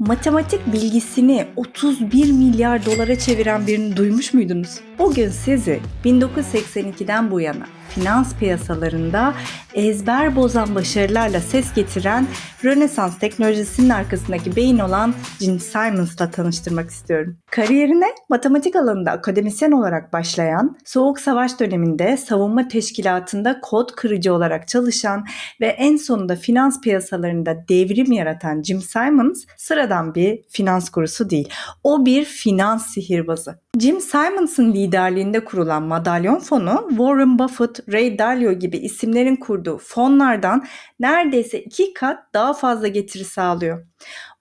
Matematik bilgisini 31 milyar dolara çeviren birini duymuş muydunuz? Bugün sizi 1982'den bu yana finans piyasalarında ezber bozan başarılarla ses getiren Rönesans teknolojisinin arkasındaki beyin olan Jim Simons'la tanıştırmak istiyorum. Kariyerine matematik alanında akademisyen olarak başlayan, Soğuk Savaş döneminde savunma teşkilatında kod kırıcı olarak çalışan ve en sonunda finans piyasalarında devrim yaratan Jim Simons sıradan bir finans kurusu değil. O bir finans sihirbazı. Jim Simons'ın liderliğinde kurulan madalyon fonu Warren Buffett, Ray Dalio gibi isimlerin kurduğu fonlardan neredeyse iki kat daha fazla getiri sağlıyor.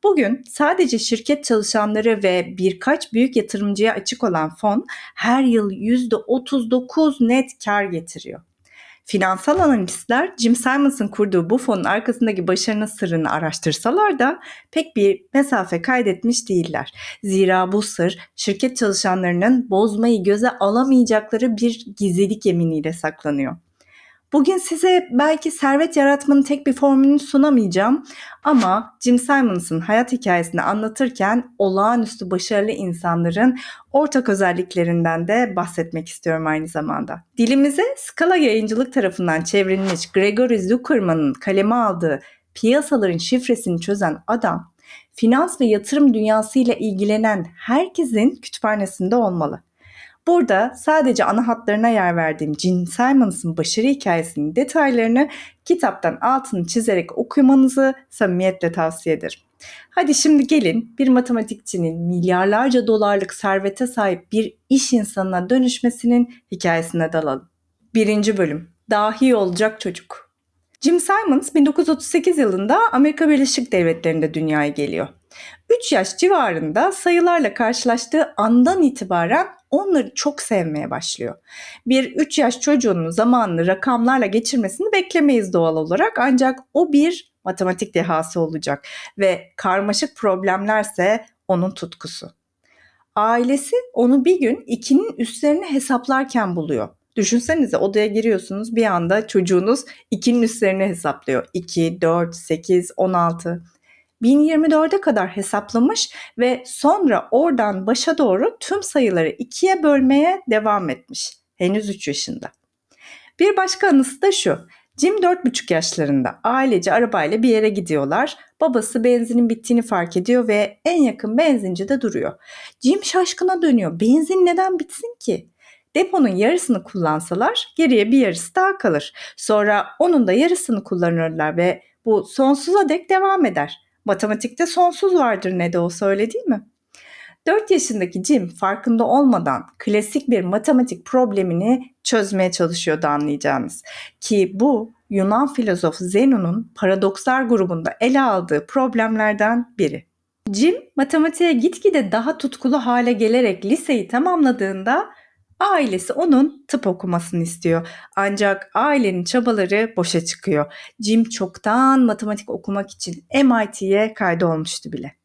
Bugün sadece şirket çalışanları ve birkaç büyük yatırımcıya açık olan fon her yıl %39 net kar getiriyor. Finansal analistler Jim Simons'ın kurduğu bu fonun arkasındaki başarının sırrını araştırsalar da pek bir mesafe kaydetmiş değiller. Zira bu sır şirket çalışanlarının bozmayı göze alamayacakları bir gizlilik yeminiyle saklanıyor. Bugün size belki servet yaratmanın tek bir formülünü sunamayacağım ama Jim Simons'ın hayat hikayesini anlatırken olağanüstü başarılı insanların ortak özelliklerinden de bahsetmek istiyorum aynı zamanda. Dilimize Skala Yayıncılık tarafından çevrilmiş Gregory Zuckerman'ın kaleme aldığı piyasaların şifresini çözen adam, finans ve yatırım dünyasıyla ilgilenen herkesin kütüphanesinde olmalı. Burada sadece ana hatlarına yer verdiğim Gene Simons'ın başarı hikayesinin detaylarını kitaptan altını çizerek okumanızı samimiyetle tavsiye ederim. Hadi şimdi gelin bir matematikçinin milyarlarca dolarlık servete sahip bir iş insanına dönüşmesinin hikayesine dalalım. Birinci Bölüm Dahi Olacak Çocuk Jim Simons 1938 yılında Amerika Birleşik Devletleri'nde dünyaya geliyor. 3 yaş civarında sayılarla karşılaştığı andan itibaren onları çok sevmeye başlıyor. Bir 3 yaş çocuğunun zamanını rakamlarla geçirmesini beklemeyiz doğal olarak ancak o bir matematik dehası olacak ve karmaşık problemlerse onun tutkusu. Ailesi onu bir gün ikinin üstlerini hesaplarken buluyor. Düşünsenize odaya giriyorsunuz bir anda çocuğunuz ikinin üstlerini hesaplıyor. 2, 4, 8, 16. 1024'e kadar hesaplamış ve sonra oradan başa doğru tüm sayıları ikiye bölmeye devam etmiş. Henüz 3 yaşında. Bir başka anısı da şu. Jim 4,5 yaşlarında ailece arabayla bir yere gidiyorlar. Babası benzinin bittiğini fark ediyor ve en yakın benzinci de duruyor. Jim şaşkına dönüyor. Benzin neden bitsin ki? Deponun yarısını kullansalar geriye bir yarısı daha kalır. Sonra onun da yarısını kullanırlar ve bu sonsuza dek devam eder. Matematikte sonsuz vardır ne de olsa öyle değil mi? 4 yaşındaki Jim farkında olmadan klasik bir matematik problemini çözmeye çalışıyordu anlayacağınız. Ki bu Yunan filozof Zenon'un paradokslar grubunda ele aldığı problemlerden biri. Jim matematiğe gitgide daha tutkulu hale gelerek liseyi tamamladığında Ailesi onun tıp okumasını istiyor. Ancak ailenin çabaları boşa çıkıyor. Jim çoktan matematik okumak için MIT'ye kaydolmuştu bile.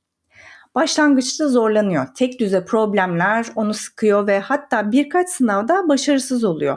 Başlangıçta zorlanıyor. Tek düze problemler onu sıkıyor ve hatta birkaç sınavda başarısız oluyor.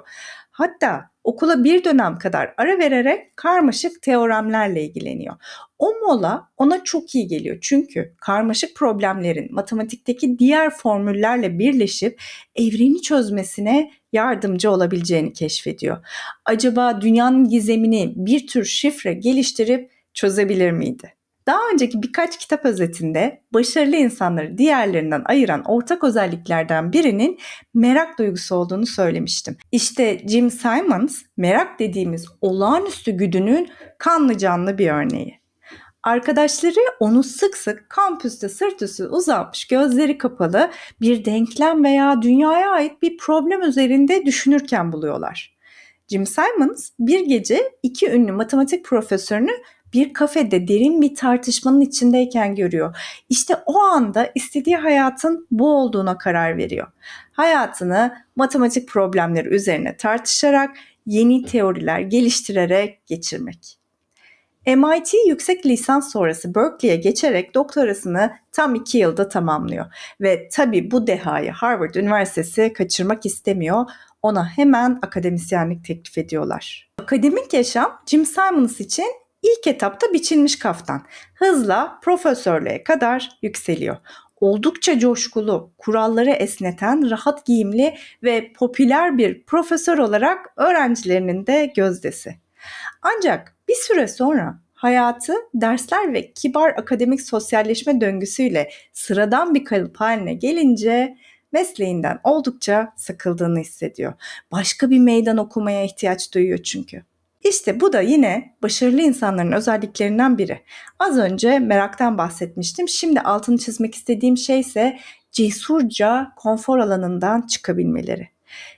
Hatta okula bir dönem kadar ara vererek karmaşık teoremlerle ilgileniyor. O mola ona çok iyi geliyor çünkü karmaşık problemlerin matematikteki diğer formüllerle birleşip evreni çözmesine yardımcı olabileceğini keşfediyor. Acaba dünyanın gizemini bir tür şifre geliştirip çözebilir miydi? Daha önceki birkaç kitap özetinde başarılı insanları diğerlerinden ayıran ortak özelliklerden birinin merak duygusu olduğunu söylemiştim. İşte Jim Simons merak dediğimiz olağanüstü güdünün kanlı canlı bir örneği. Arkadaşları onu sık sık kampüste sırtüstü uzanmış, gözleri kapalı bir denklem veya dünyaya ait bir problem üzerinde düşünürken buluyorlar. Jim Simons bir gece iki ünlü matematik profesörünü bir kafede derin bir tartışmanın içindeyken görüyor. İşte o anda istediği hayatın bu olduğuna karar veriyor. Hayatını matematik problemleri üzerine tartışarak yeni teoriler geliştirerek geçirmek. MIT yüksek lisans sonrası Berkeley'e geçerek doktorasını tam iki yılda tamamlıyor. Ve tabi bu dehayı Harvard Üniversitesi kaçırmak istemiyor. Ona hemen akademisyenlik teklif ediyorlar. Akademik yaşam Jim Simons için İlk etapta biçilmiş kaftan hızla profesörlüğe kadar yükseliyor. Oldukça coşkulu, kuralları esneten, rahat giyimli ve popüler bir profesör olarak öğrencilerinin de gözdesi. Ancak bir süre sonra hayatı dersler ve kibar akademik sosyalleşme döngüsüyle sıradan bir kalıp haline gelince mesleğinden oldukça sıkıldığını hissediyor. Başka bir meydan okumaya ihtiyaç duyuyor çünkü. İşte bu da yine başarılı insanların özelliklerinden biri. Az önce meraktan bahsetmiştim. Şimdi altını çizmek istediğim şey ise cesurca konfor alanından çıkabilmeleri.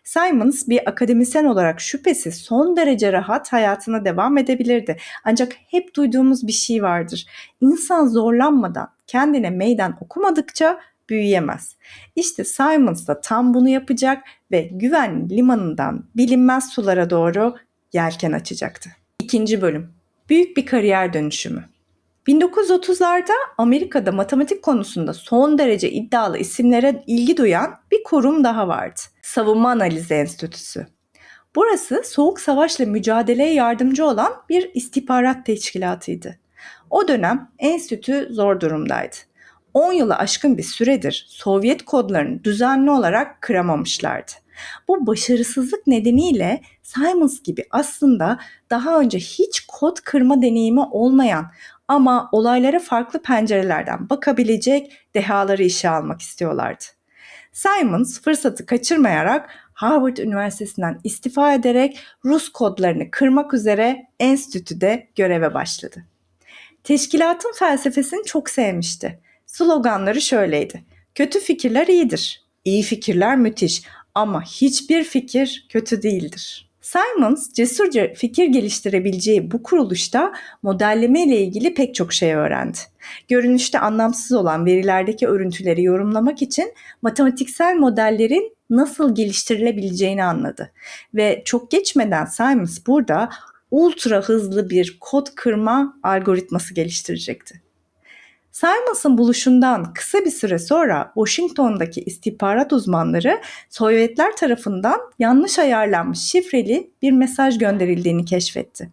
Simons bir akademisyen olarak şüphesiz son derece rahat hayatına devam edebilirdi. Ancak hep duyduğumuz bir şey vardır. İnsan zorlanmadan, kendine meydan okumadıkça büyüyemez. İşte Simons da tam bunu yapacak ve güven limanından bilinmez sulara doğru yelken açacaktı. İkinci bölüm. Büyük bir kariyer dönüşümü. 1930'larda Amerika'da matematik konusunda son derece iddialı isimlere ilgi duyan bir kurum daha vardı. Savunma Analizi Enstitüsü. Burası soğuk savaşla mücadeleye yardımcı olan bir istihbarat teşkilatıydı. O dönem enstitü zor durumdaydı. 10 yılı aşkın bir süredir Sovyet kodlarını düzenli olarak kıramamışlardı. Bu başarısızlık nedeniyle Simons gibi aslında daha önce hiç kod kırma deneyimi olmayan ama olaylara farklı pencerelerden bakabilecek dehaları işe almak istiyorlardı. Simons fırsatı kaçırmayarak Harvard Üniversitesi'nden istifa ederek Rus kodlarını kırmak üzere enstitüde göreve başladı. Teşkilatın felsefesini çok sevmişti Sloganları şöyleydi. Kötü fikirler iyidir. İyi fikirler müthiş ama hiçbir fikir kötü değildir. Simons cesurca fikir geliştirebileceği bu kuruluşta modelleme ile ilgili pek çok şey öğrendi. Görünüşte anlamsız olan verilerdeki örüntüleri yorumlamak için matematiksel modellerin nasıl geliştirilebileceğini anladı. Ve çok geçmeden Simons burada ultra hızlı bir kod kırma algoritması geliştirecekti. Simons'ın buluşundan kısa bir süre sonra Washington'daki istihbarat uzmanları Sovyetler tarafından yanlış ayarlanmış şifreli bir mesaj gönderildiğini keşfetti.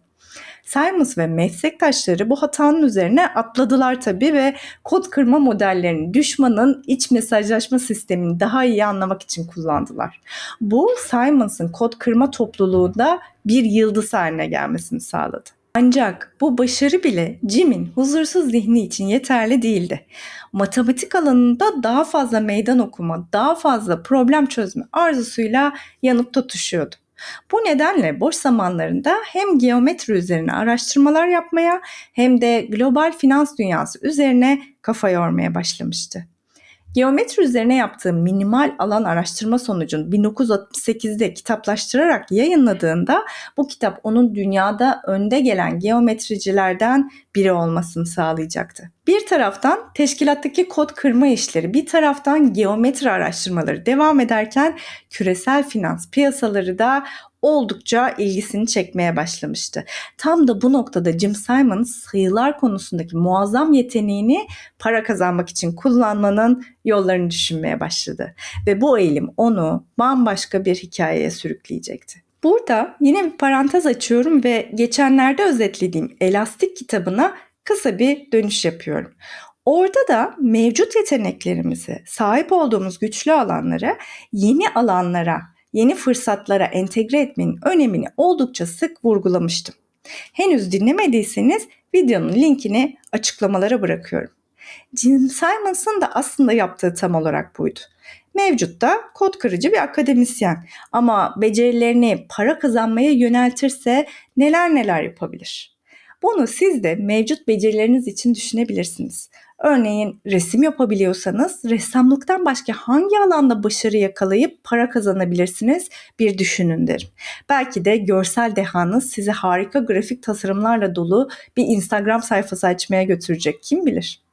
Simons ve meslektaşları bu hatanın üzerine atladılar tabii ve kod kırma modellerini düşmanın iç mesajlaşma sistemini daha iyi anlamak için kullandılar. Bu Simons'ın kod kırma topluluğunda bir yıldız haline gelmesini sağladı. Ancak bu başarı bile Jim'in huzursuz zihni için yeterli değildi. Matematik alanında daha fazla meydan okuma, daha fazla problem çözme arzusuyla yanıp tutuşuyordu. Bu nedenle boş zamanlarında hem geometri üzerine araştırmalar yapmaya hem de global finans dünyası üzerine kafa yormaya başlamıştı. Geometri üzerine yaptığı minimal alan araştırma sonucunu 1968'de kitaplaştırarak yayınladığında bu kitap onun dünyada önde gelen geometricilerden biri olmasını sağlayacaktı. Bir taraftan teşkilattaki kod kırma işleri, bir taraftan geometri araştırmaları devam ederken küresel finans piyasaları da oldukça ilgisini çekmeye başlamıştı. Tam da bu noktada Jim Simon sayılar konusundaki muazzam yeteneğini para kazanmak için kullanmanın yollarını düşünmeye başladı ve bu eğilim onu bambaşka bir hikayeye sürükleyecekti. Burada yine bir parantez açıyorum ve geçenlerde özetlediğim elastik kitabına kısa bir dönüş yapıyorum. Orada da mevcut yeteneklerimizi, sahip olduğumuz güçlü alanları yeni alanlara, yeni fırsatlara entegre etmenin önemini oldukça sık vurgulamıştım. Henüz dinlemediyseniz videonun linkini açıklamalara bırakıyorum. Jim Simons'ın da aslında yaptığı tam olarak buydu. Mevcutta kod kırıcı bir akademisyen ama becerilerini para kazanmaya yöneltirse neler neler yapabilir. Bunu siz de mevcut becerileriniz için düşünebilirsiniz. Örneğin resim yapabiliyorsanız ressamlıktan başka hangi alanda başarı yakalayıp para kazanabilirsiniz bir düşünün derim. Belki de görsel dehanız sizi harika grafik tasarımlarla dolu bir Instagram sayfası açmaya götürecek kim bilir.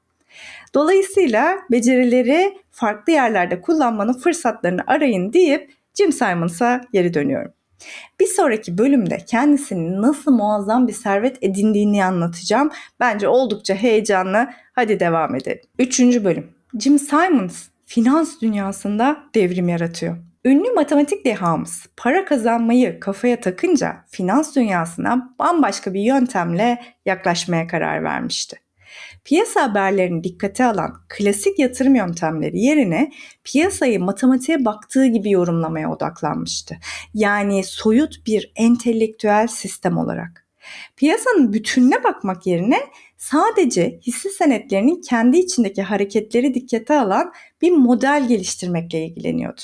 Dolayısıyla becerileri farklı yerlerde kullanmanın fırsatlarını arayın deyip Jim Simons'a geri dönüyorum. Bir sonraki bölümde kendisini nasıl muazzam bir servet edindiğini anlatacağım. Bence oldukça heyecanlı. Hadi devam edelim. Üçüncü bölüm. Jim Simons finans dünyasında devrim yaratıyor. Ünlü matematik dehamız para kazanmayı kafaya takınca finans dünyasına bambaşka bir yöntemle yaklaşmaya karar vermişti. Piyasa haberlerini dikkate alan klasik yatırım yöntemleri yerine piyasayı matematiğe baktığı gibi yorumlamaya odaklanmıştı. Yani soyut bir entelektüel sistem olarak. Piyasanın bütününe bakmak yerine sadece hisse senetlerinin kendi içindeki hareketleri dikkate alan bir model geliştirmekle ilgileniyordu.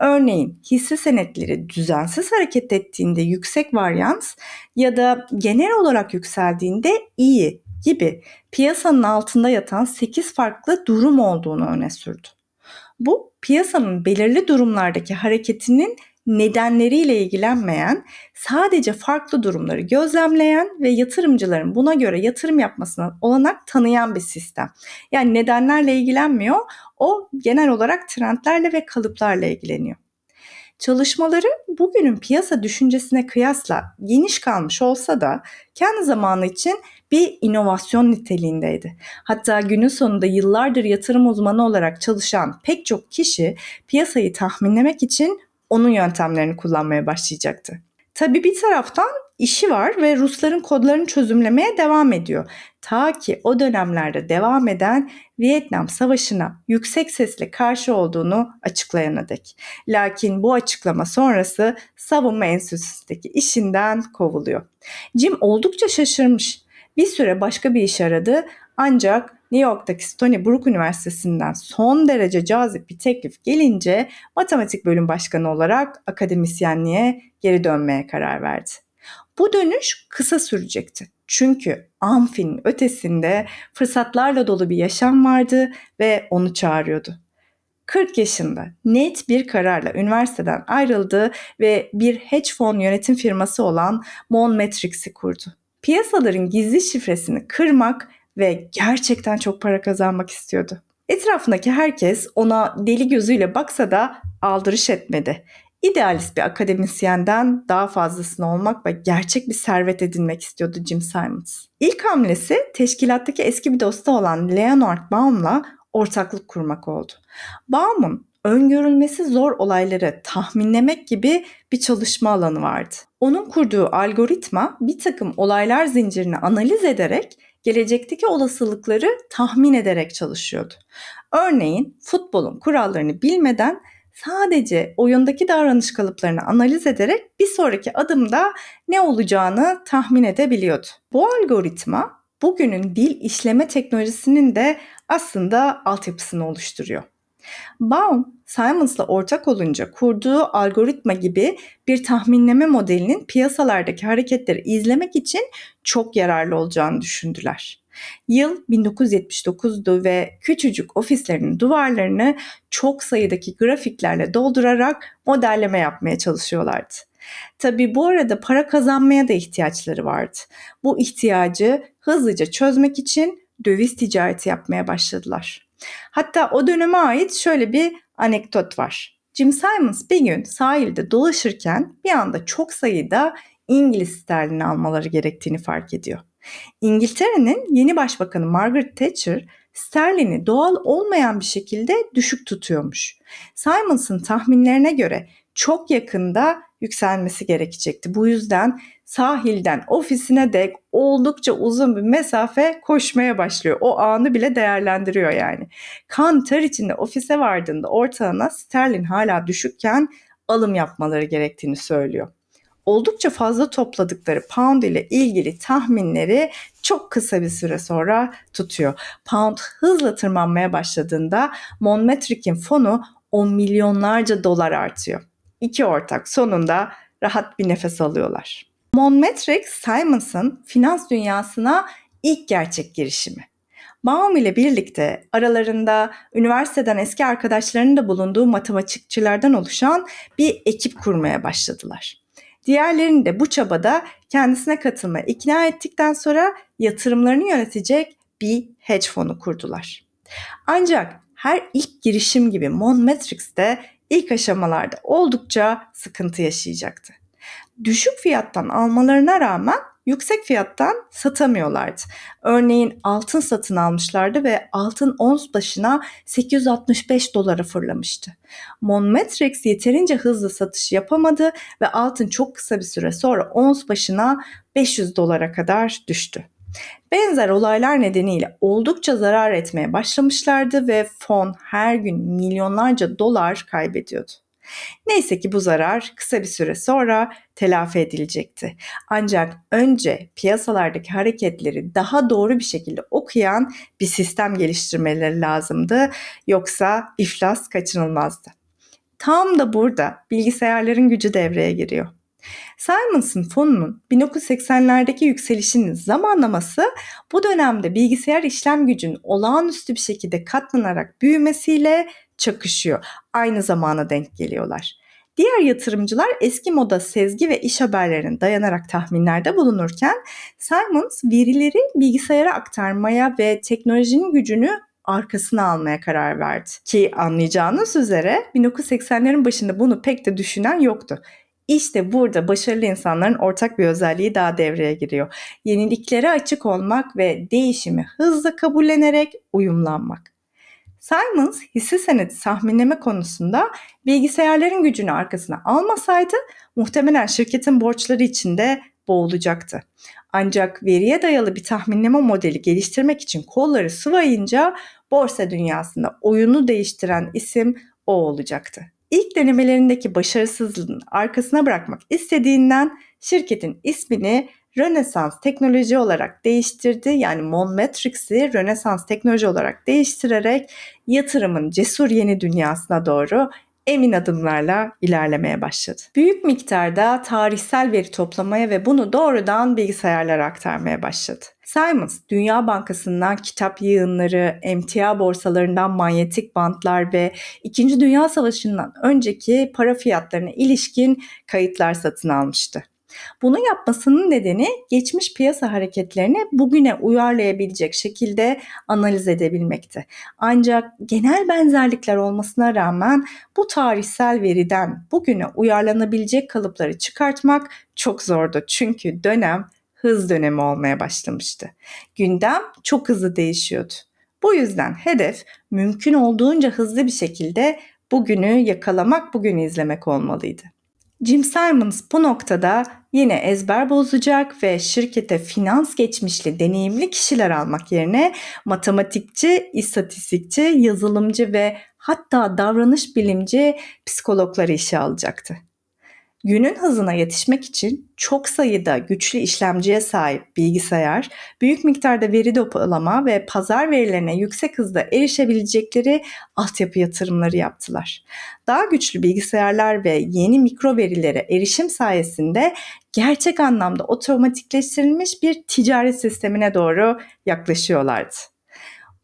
Örneğin hisse senetleri düzensiz hareket ettiğinde yüksek varyans ya da genel olarak yükseldiğinde iyi gibi piyasanın altında yatan 8 farklı durum olduğunu öne sürdü. Bu piyasanın belirli durumlardaki hareketinin nedenleriyle ilgilenmeyen, sadece farklı durumları gözlemleyen ve yatırımcıların buna göre yatırım yapmasına olanak tanıyan bir sistem. Yani nedenlerle ilgilenmiyor, o genel olarak trendlerle ve kalıplarla ilgileniyor. Çalışmaları bugünün piyasa düşüncesine kıyasla geniş kalmış olsa da kendi zamanı için bir inovasyon niteliğindeydi. Hatta günün sonunda yıllardır yatırım uzmanı olarak çalışan pek çok kişi piyasayı tahminlemek için onun yöntemlerini kullanmaya başlayacaktı. Tabii bir taraftan işi var ve Rusların kodlarını çözümlemeye devam ediyor. Ta ki o dönemlerde devam eden Vietnam Savaşı'na yüksek sesle karşı olduğunu açıklayana dek. Lakin bu açıklama sonrası savunma enstitüsündeki işinden kovuluyor. Jim oldukça şaşırmış. Bir süre başka bir iş aradı ancak New York'taki Stony Brook Üniversitesi'nden son derece cazip bir teklif gelince matematik bölüm başkanı olarak akademisyenliğe geri dönmeye karar verdi. Bu dönüş kısa sürecekti. Çünkü amfinin ötesinde fırsatlarla dolu bir yaşam vardı ve onu çağırıyordu. 40 yaşında net bir kararla üniversiteden ayrıldı ve bir hedge fon yönetim firması olan Mon kurdu. Piyasaların gizli şifresini kırmak ve gerçekten çok para kazanmak istiyordu. Etrafındaki herkes ona deli gözüyle baksa da aldırış etmedi idealist bir akademisyenden daha fazlasını olmak ve gerçek bir servet edinmek istiyordu Jim Simons. İlk hamlesi teşkilattaki eski bir dostu olan Leonard Baum'la ortaklık kurmak oldu. Baum'un öngörülmesi zor olayları tahminlemek gibi bir çalışma alanı vardı. Onun kurduğu algoritma bir takım olaylar zincirini analiz ederek gelecekteki olasılıkları tahmin ederek çalışıyordu. Örneğin futbolun kurallarını bilmeden sadece oyundaki davranış kalıplarını analiz ederek bir sonraki adımda ne olacağını tahmin edebiliyordu. Bu algoritma bugünün dil işleme teknolojisinin de aslında altyapısını oluşturuyor. Baum, Simons'la ortak olunca kurduğu algoritma gibi bir tahminleme modelinin piyasalardaki hareketleri izlemek için çok yararlı olacağını düşündüler. Yıl 1979'du ve küçücük ofislerinin duvarlarını çok sayıdaki grafiklerle doldurarak modelleme yapmaya çalışıyorlardı. Tabi bu arada para kazanmaya da ihtiyaçları vardı. Bu ihtiyacı hızlıca çözmek için döviz ticareti yapmaya başladılar. Hatta o döneme ait şöyle bir anekdot var. Jim Simons bir gün sahilde dolaşırken bir anda çok sayıda İngiliz sterlini almaları gerektiğini fark ediyor. İngiltere'nin yeni başbakanı Margaret Thatcher sterlini doğal olmayan bir şekilde düşük tutuyormuş. Simons'ın tahminlerine göre çok yakında yükselmesi gerekecekti. Bu yüzden sahilden ofisine dek oldukça uzun bir mesafe koşmaya başlıyor. O anı bile değerlendiriyor yani. Kan ter içinde ofise vardığında ortalığına sterlin hala düşükken alım yapmaları gerektiğini söylüyor oldukça fazla topladıkları pound ile ilgili tahminleri çok kısa bir süre sonra tutuyor. Pound hızla tırmanmaya başladığında Monmetric'in fonu 10 milyonlarca dolar artıyor. İki ortak sonunda rahat bir nefes alıyorlar. Monmetric, Simons'ın finans dünyasına ilk gerçek girişimi. Baum ile birlikte aralarında üniversiteden eski arkadaşlarının da bulunduğu matematikçilerden oluşan bir ekip kurmaya başladılar. Diğerlerini de bu çabada kendisine katılma ikna ettikten sonra yatırımlarını yönetecek bir hedge fonu kurdular. Ancak her ilk girişim gibi de ilk aşamalarda oldukça sıkıntı yaşayacaktı. Düşük fiyattan almalarına rağmen yüksek fiyattan satamıyorlardı. Örneğin altın satın almışlardı ve altın ons başına 865 dolara fırlamıştı. Monmetrix yeterince hızlı satış yapamadı ve altın çok kısa bir süre sonra ons başına 500 dolara kadar düştü. Benzer olaylar nedeniyle oldukça zarar etmeye başlamışlardı ve fon her gün milyonlarca dolar kaybediyordu. Neyse ki bu zarar kısa bir süre sonra telafi edilecekti. Ancak önce piyasalardaki hareketleri daha doğru bir şekilde okuyan bir sistem geliştirmeleri lazımdı. Yoksa iflas kaçınılmazdı. Tam da burada bilgisayarların gücü devreye giriyor. Simonson fonunun 1980'lerdeki yükselişinin zamanlaması bu dönemde bilgisayar işlem gücünün olağanüstü bir şekilde katlanarak büyümesiyle çakışıyor aynı zamana denk geliyorlar. Diğer yatırımcılar eski moda sezgi ve iş haberlerine dayanarak tahminlerde bulunurken Simons verileri bilgisayara aktarmaya ve teknolojinin gücünü arkasına almaya karar verdi. Ki anlayacağınız üzere 1980'lerin başında bunu pek de düşünen yoktu. İşte burada başarılı insanların ortak bir özelliği daha devreye giriyor. Yeniliklere açık olmak ve değişimi hızla kabullenerek uyumlanmak. Simons hisse senedi tahminleme konusunda bilgisayarların gücünü arkasına almasaydı muhtemelen şirketin borçları içinde boğulacaktı. Ancak veriye dayalı bir tahminleme modeli geliştirmek için kolları sıvayınca borsa dünyasında oyunu değiştiren isim o olacaktı. İlk denemelerindeki başarısızlığın arkasına bırakmak istediğinden şirketin ismini Rönesans teknoloji olarak değiştirdi. Yani Monmetrics'i Rönesans teknoloji olarak değiştirerek yatırımın cesur yeni dünyasına doğru emin adımlarla ilerlemeye başladı. Büyük miktarda tarihsel veri toplamaya ve bunu doğrudan bilgisayarlara aktarmaya başladı. Simons, Dünya Bankası'ndan kitap yığınları, emtia borsalarından manyetik bantlar ve 2. Dünya Savaşı'ndan önceki para fiyatlarına ilişkin kayıtlar satın almıştı. Bunu yapmasının nedeni geçmiş piyasa hareketlerini bugüne uyarlayabilecek şekilde analiz edebilmekti. Ancak genel benzerlikler olmasına rağmen bu tarihsel veriden bugüne uyarlanabilecek kalıpları çıkartmak çok zordu. Çünkü dönem hız dönemi olmaya başlamıştı. Gündem çok hızlı değişiyordu. Bu yüzden hedef mümkün olduğunca hızlı bir şekilde bugünü yakalamak, bugünü izlemek olmalıydı. Jim Simons bu noktada yine ezber bozacak ve şirkete finans geçmişli deneyimli kişiler almak yerine matematikçi, istatistikçi, yazılımcı ve hatta davranış bilimci psikologları işe alacaktı. Günün hızına yetişmek için çok sayıda güçlü işlemciye sahip bilgisayar, büyük miktarda veri depolama ve pazar verilerine yüksek hızda erişebilecekleri altyapı yatırımları yaptılar. Daha güçlü bilgisayarlar ve yeni mikro verilere erişim sayesinde gerçek anlamda otomatikleştirilmiş bir ticaret sistemine doğru yaklaşıyorlardı.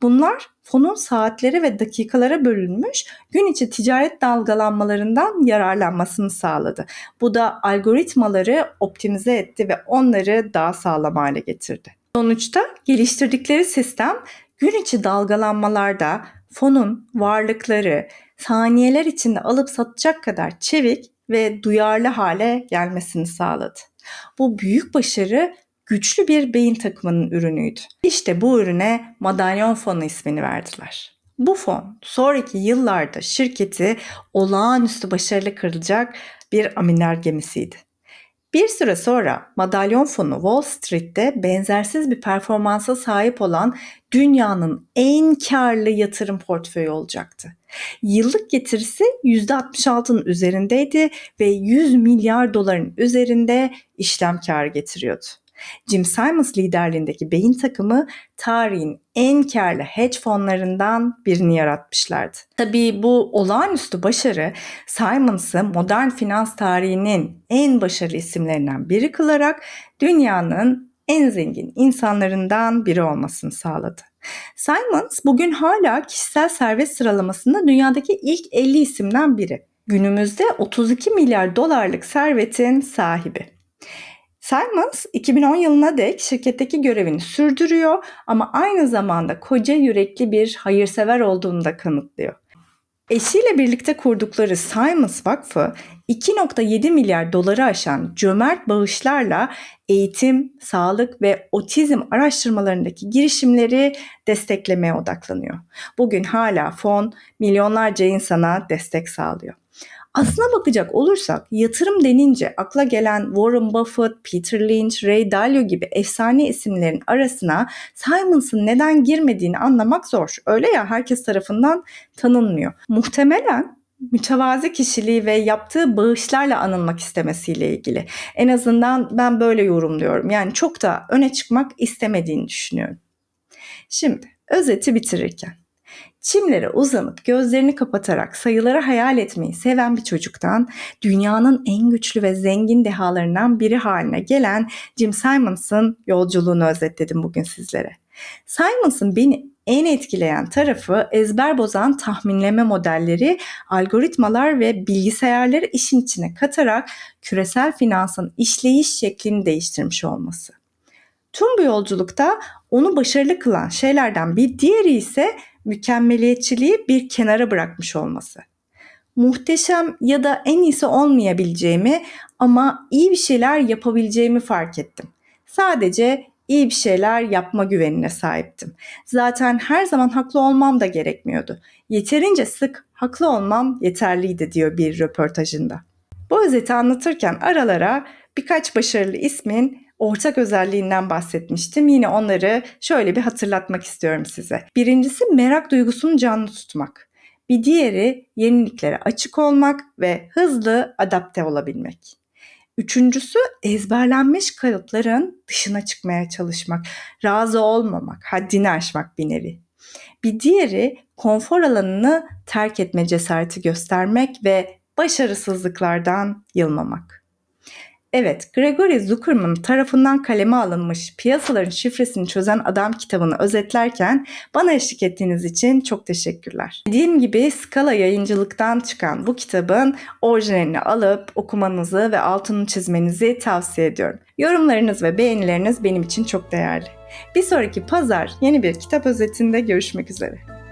Bunlar fonun saatlere ve dakikalara bölünmüş gün içi ticaret dalgalanmalarından yararlanmasını sağladı. Bu da algoritmaları optimize etti ve onları daha sağlam hale getirdi. Sonuçta geliştirdikleri sistem gün içi dalgalanmalarda fonun varlıkları saniyeler içinde alıp satacak kadar çevik ve duyarlı hale gelmesini sağladı. Bu büyük başarı güçlü bir beyin takımının ürünüydü. İşte bu ürüne madalyon fonu ismini verdiler. Bu fon sonraki yıllarda şirketi olağanüstü başarılı kırılacak bir aminer gemisiydi. Bir süre sonra madalyon fonu Wall Street'te benzersiz bir performansa sahip olan dünyanın en karlı yatırım portföyü olacaktı. Yıllık getirisi %66'nın üzerindeydi ve 100 milyar doların üzerinde işlem karı getiriyordu. Jim Simons liderliğindeki beyin takımı tarihin en karlı hedge fonlarından birini yaratmışlardı. Tabii bu olağanüstü başarı Simons'ı modern finans tarihinin en başarılı isimlerinden biri kılarak dünyanın en zengin insanlarından biri olmasını sağladı. Simons bugün hala kişisel servet sıralamasında dünyadaki ilk 50 isimden biri. Günümüzde 32 milyar dolarlık servetin sahibi. Simons 2010 yılına dek şirketteki görevini sürdürüyor ama aynı zamanda koca yürekli bir hayırsever olduğunu da kanıtlıyor. Eşiyle birlikte kurdukları Simons Vakfı 2.7 milyar doları aşan cömert bağışlarla eğitim, sağlık ve otizm araştırmalarındaki girişimleri desteklemeye odaklanıyor. Bugün hala fon milyonlarca insana destek sağlıyor. Aslına bakacak olursak yatırım denince akla gelen Warren Buffett, Peter Lynch, Ray Dalio gibi efsane isimlerin arasına Simons'ın neden girmediğini anlamak zor. Öyle ya herkes tarafından tanınmıyor. Muhtemelen mütevazi kişiliği ve yaptığı bağışlarla anılmak istemesiyle ilgili. En azından ben böyle yorumluyorum. Yani çok da öne çıkmak istemediğini düşünüyorum. Şimdi özeti bitirirken çimlere uzanıp gözlerini kapatarak sayıları hayal etmeyi seven bir çocuktan dünyanın en güçlü ve zengin dehalarından biri haline gelen Jim Simons'ın yolculuğunu özetledim bugün sizlere. Simons'ın beni en etkileyen tarafı ezber bozan tahminleme modelleri, algoritmalar ve bilgisayarları işin içine katarak küresel finansın işleyiş şeklini değiştirmiş olması. Tüm bu yolculukta onu başarılı kılan şeylerden bir diğeri ise mükemmeliyetçiliği bir kenara bırakmış olması. Muhteşem ya da en iyisi olmayabileceğimi ama iyi bir şeyler yapabileceğimi fark ettim. Sadece iyi bir şeyler yapma güvenine sahiptim. Zaten her zaman haklı olmam da gerekmiyordu. Yeterince sık haklı olmam yeterliydi diyor bir röportajında. Bu özeti anlatırken aralara birkaç başarılı ismin ortak özelliğinden bahsetmiştim. Yine onları şöyle bir hatırlatmak istiyorum size. Birincisi merak duygusunu canlı tutmak. Bir diğeri yeniliklere açık olmak ve hızlı adapte olabilmek. Üçüncüsü ezberlenmiş kalıpların dışına çıkmaya çalışmak, razı olmamak, haddini aşmak bir nevi. Bir diğeri konfor alanını terk etme cesareti göstermek ve başarısızlıklardan yılmamak. Evet, Gregory Zuckerman tarafından kaleme alınmış Piyasaların Şifresini Çözen Adam kitabını özetlerken bana eşlik ettiğiniz için çok teşekkürler. Dediğim gibi Skala yayıncılıktan çıkan bu kitabın orijinalini alıp okumanızı ve altını çizmenizi tavsiye ediyorum. Yorumlarınız ve beğenileriniz benim için çok değerli. Bir sonraki pazar yeni bir kitap özetinde görüşmek üzere.